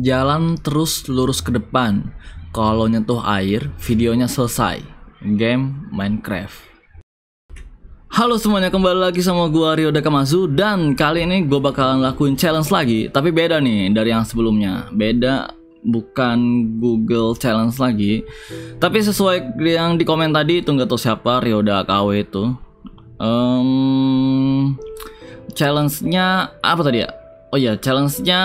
Jalan terus lurus ke depan. Kalau nyentuh air, videonya selesai. Game Minecraft. Halo semuanya, kembali lagi sama gua Rio Dekamazu dan kali ini gua bakalan lakuin challenge lagi, tapi beda nih dari yang sebelumnya. Beda bukan Google Challenge lagi, tapi sesuai yang di komen tadi itu nggak tahu siapa Rio Dakawe itu. Um, challenge-nya apa tadi ya? Oh iya, challenge-nya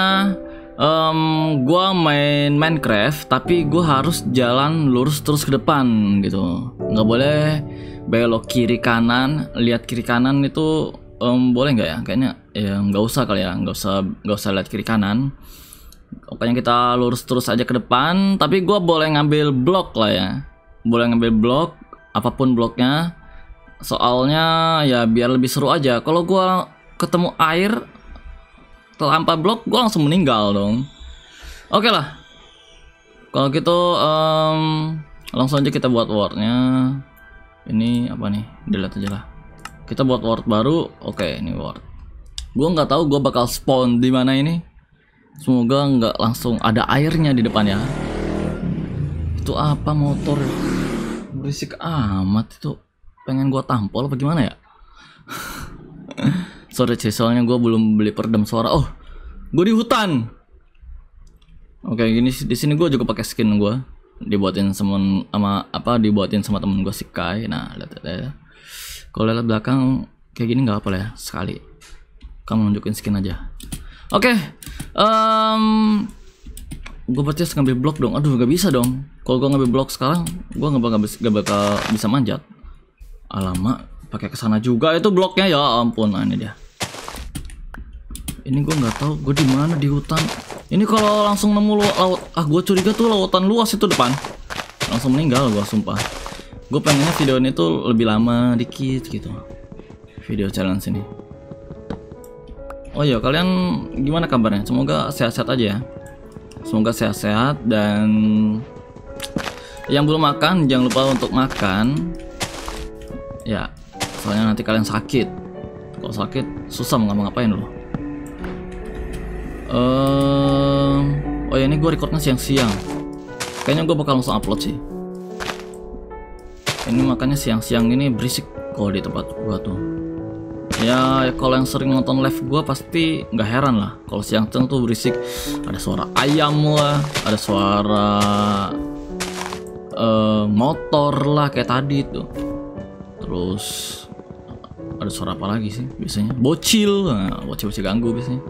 um, gue main Minecraft tapi gue harus jalan lurus terus ke depan gitu nggak boleh belok kiri kanan lihat kiri kanan itu um, boleh nggak ya kayaknya ya nggak usah kali ya nggak usah nggak usah lihat kiri kanan pokoknya kita lurus terus aja ke depan tapi gue boleh ngambil blok lah ya boleh ngambil blok apapun bloknya soalnya ya biar lebih seru aja kalau gue ketemu air tanpa blok gue langsung meninggal dong oke okay lah kalau gitu um, langsung aja kita buat wardnya ini apa nih delete aja lah kita buat ward baru oke okay, ini ward gue nggak tahu gue bakal spawn di mana ini semoga nggak langsung ada airnya di depan ya itu apa motor berisik amat itu pengen gue tampol apa gimana ya sorry sih soalnya gue belum beli peredam suara oh gue di hutan oke gini di sini gue juga pakai skin gue dibuatin sama sama apa dibuatin sama temen gue si Kai nah lihat ya kalau lihat belakang kayak gini nggak apa ya sekali kamu nunjukin skin aja oke okay, um, gue berarti harus ngambil blok dong aduh gak bisa dong kalau gue ngambil blok sekarang gue nggak bakal gak bakal bisa manjat alamak pakai kesana juga itu bloknya ya ampun nah ini dia ini gue nggak tahu gue di mana di hutan ini kalau langsung nemu laut ah gue curiga tuh lautan luas itu depan langsung meninggal gue sumpah gue pengennya video ini tuh lebih lama dikit gitu video challenge ini oh iya kalian gimana kabarnya semoga sehat-sehat aja ya semoga sehat-sehat dan yang belum makan jangan lupa untuk makan ya soalnya nanti kalian sakit kalau sakit susah mau ngapain loh um, oh ya ini gue recordnya siang-siang kayaknya gue bakal langsung upload sih ini makanya siang-siang ini berisik kalau di tempat gue tuh ya kalau yang sering nonton live gue pasti nggak heran lah kalau siang-siang tuh berisik ada suara ayam lah ada suara uh, motor lah kayak tadi tuh terus ada suara apa lagi sih biasanya bocil nah, bocil bocil ganggu biasanya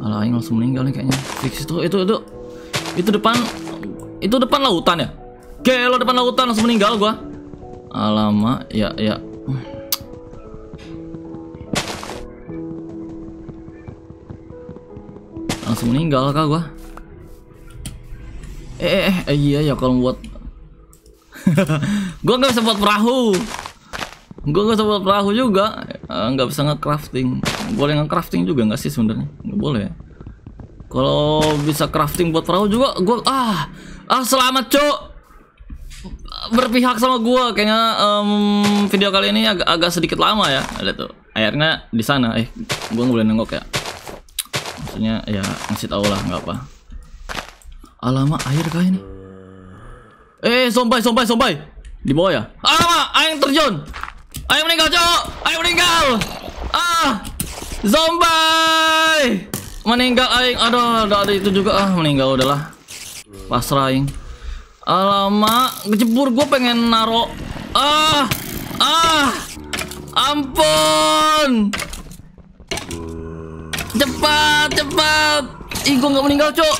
Alah, aing langsung meninggal nih kayaknya. Fix itu, itu, itu, itu depan, itu depan lautan ya. lo depan lautan langsung meninggal gua. Alamak, ya, ya. Langsung meninggal kah gua? Eh, eh, eh iya ya kalau buat gua nggak bisa buat perahu. Gua nggak bisa buat perahu juga. Eh, nggak uh, bisa ngecrafting, crafting boleh ngecrafting juga nggak sih sebenarnya nggak boleh kalau bisa crafting buat perahu juga gue ah ah selamat cok berpihak sama gue. kayaknya um, video kali ini agak agak sedikit lama ya ada tuh airnya di sana eh gue nggak boleh nengok ya maksudnya ya ngasih tau lah nggak apa Alama air kah ini eh sombai sombai sombai di bawah ya Alama, air terjun Ayo meninggal cok Ayo meninggal Ah Zombie Meninggal aing Aduh udah ada itu juga Ah meninggal udahlah Pasrah aing Alamak Kecebur gue pengen naro Ah Ah Ampun Cepat Cepat Ih gue gak meninggal cok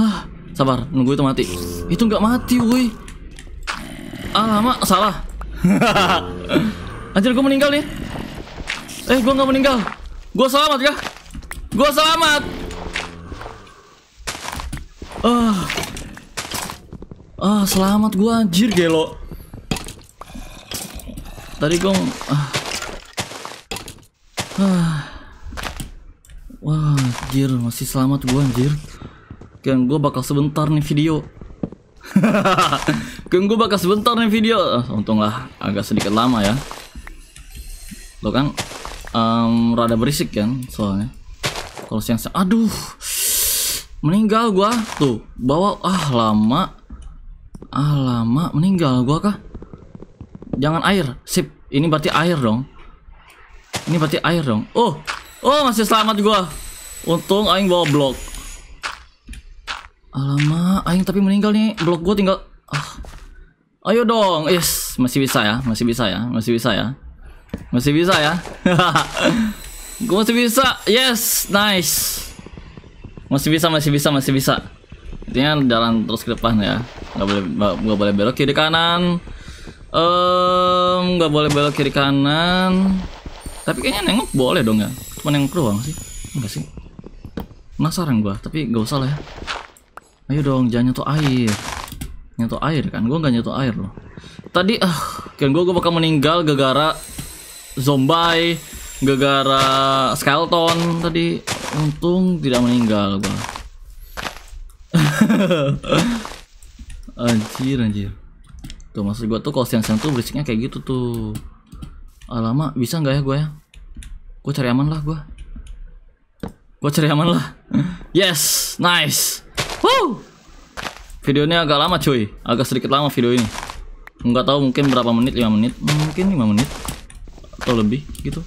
Ah Sabar nunggu itu mati Itu gak mati woi Alamak salah Anjir gue meninggal nih. Eh gue gak meninggal. Gue selamat ya. Gue selamat. Ah. Ah selamat gue anjir gelo. Tadi gue ah. ah. Wah, anjir masih selamat gue anjir. Kan gue bakal sebentar nih video gue bakal sebentar nih video. Untunglah agak sedikit lama ya. Lo kan um, rada berisik kan soalnya. Kalau siang, siang aduh. Meninggal gue tuh. Bawa ah lama. Ah lama meninggal gue kah? Jangan air. Sip. Ini berarti air dong. Ini berarti air dong. Oh. Oh, masih selamat gua. Untung aing bawa blok. Alamak, aing tapi meninggal nih. Blok gue tinggal ah. Ayo dong. Yes, masih bisa ya, masih bisa ya, masih bisa ya. Masih bisa ya. gue masih bisa. Yes, nice. Masih bisa, masih bisa, masih bisa. Intinya jalan terus ke depan ya. Gak boleh gak boleh belok kiri kanan. um, gak boleh belok kiri kanan. Tapi kayaknya nengok boleh dong ya. Cuma nengok doang sih. Enggak sih. Penasaran gua, tapi gak usah lah ya ayo dong jangan nyentuh air nyentuh air kan gue nggak nyentuh air loh tadi ah kan gue gue bakal meninggal gara-gara zombie gara-gara skeleton tadi untung tidak meninggal gue anjir anjir tuh maksud gue tuh kalau siang-siang tuh berisiknya kayak gitu tuh Alamak, ah, bisa nggak ya gue ya gue cari aman lah gue gue cari aman lah yes nice video ini agak lama cuy, agak sedikit lama video ini. Nggak tahu mungkin berapa menit, 5 menit, mungkin 5 menit atau lebih gitu.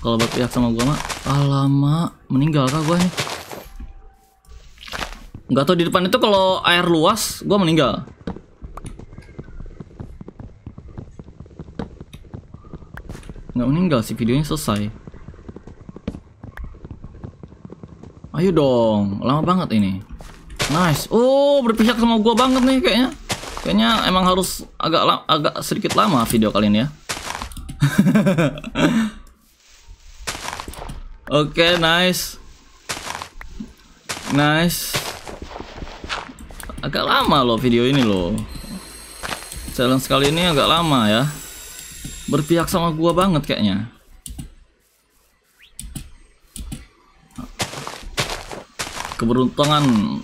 Kalau berpihak sama gue mah, alamak, ah, meninggal kah gue nih? Nggak tahu di depan itu kalau air luas, gue meninggal. Nggak meninggal sih videonya selesai. Ayo dong, lama banget ini. Nice. Oh, berpihak sama gua banget nih kayaknya. Kayaknya emang harus agak la agak sedikit lama video kali ini ya. Oke, okay, nice. Nice. Agak lama loh video ini loh. Challenge kali ini agak lama ya. Berpihak sama gua banget kayaknya. keberuntungan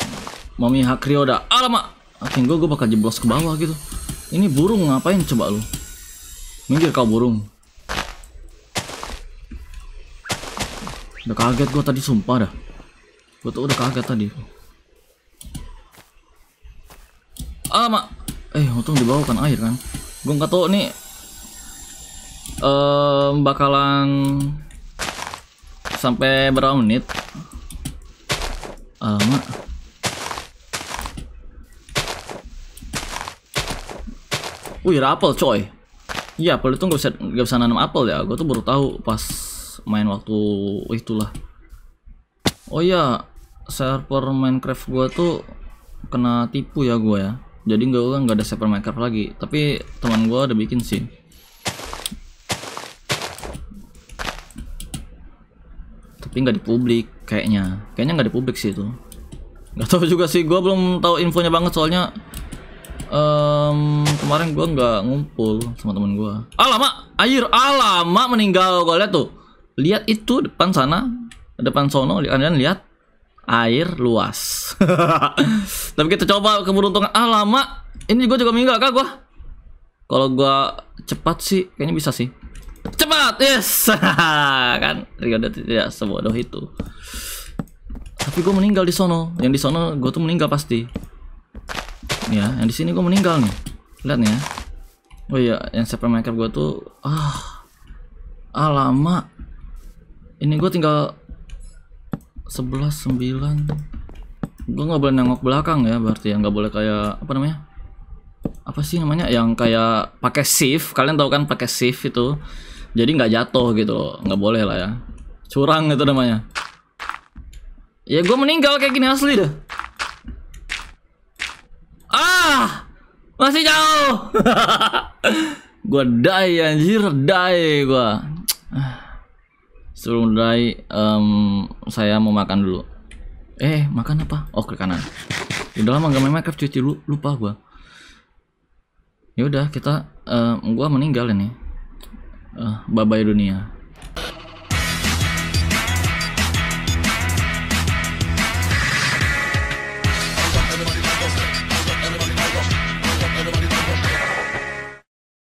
Mami Hakrioda. Alamak. Akin gue, gue bakal jeblos ke bawah gitu. Ini burung ngapain coba lu? Minggir kau burung. Udah kaget gue tadi sumpah dah. Gue tuh udah kaget tadi. Alamak. Eh untung dibawa kan air kan. Gue nggak tau nih um, bakalan sampai berapa menit. Alamak. Wih, iya apel coy. Iya, apel itu nggak bisa nggak bisa nanam apel ya. Gue tuh baru tahu pas main waktu itulah. Oh iya, server Minecraft gue tuh kena tipu ya gue ya. Jadi gue nggak ada server Minecraft lagi. Tapi teman gue udah bikin sih. Tapi nggak di publik kayaknya. Kayaknya nggak di publik sih itu. Gak tau juga sih, gue belum tahu infonya banget soalnya um, kemarin gue nggak ngumpul sama temen gue alamak air alamak meninggal gua lihat tuh lihat itu depan sana depan sono kalian lihat air luas tapi kita coba keberuntungan alamak ini gue juga meninggal kak gue kalau gue cepat sih kayaknya bisa sih cepat yes kan Rio tidak sebodoh itu tapi gue meninggal di sono yang di sono gue tuh meninggal pasti ya yang di sini gue meninggal nih lihat nih ya oh iya yang siapa makeup gue tuh ah ah lama ini gue tinggal 11 9 gue nggak boleh nengok belakang ya berarti ya nggak boleh kayak apa namanya apa sih namanya yang kayak pakai shift kalian tahu kan pakai shift itu jadi nggak jatuh gitu loh nggak boleh lah ya curang itu namanya ya gue meninggal kayak gini asli deh ah masih jauh. gua dai anjir, dai gua. Sebelum dai um, saya mau makan dulu. Eh, makan apa? Oh, ke kanan. Udah lama gak main Minecraft cuci lu lupa gua. Ya udah, kita uh, gua meninggal ini. Uh, bye bye dunia.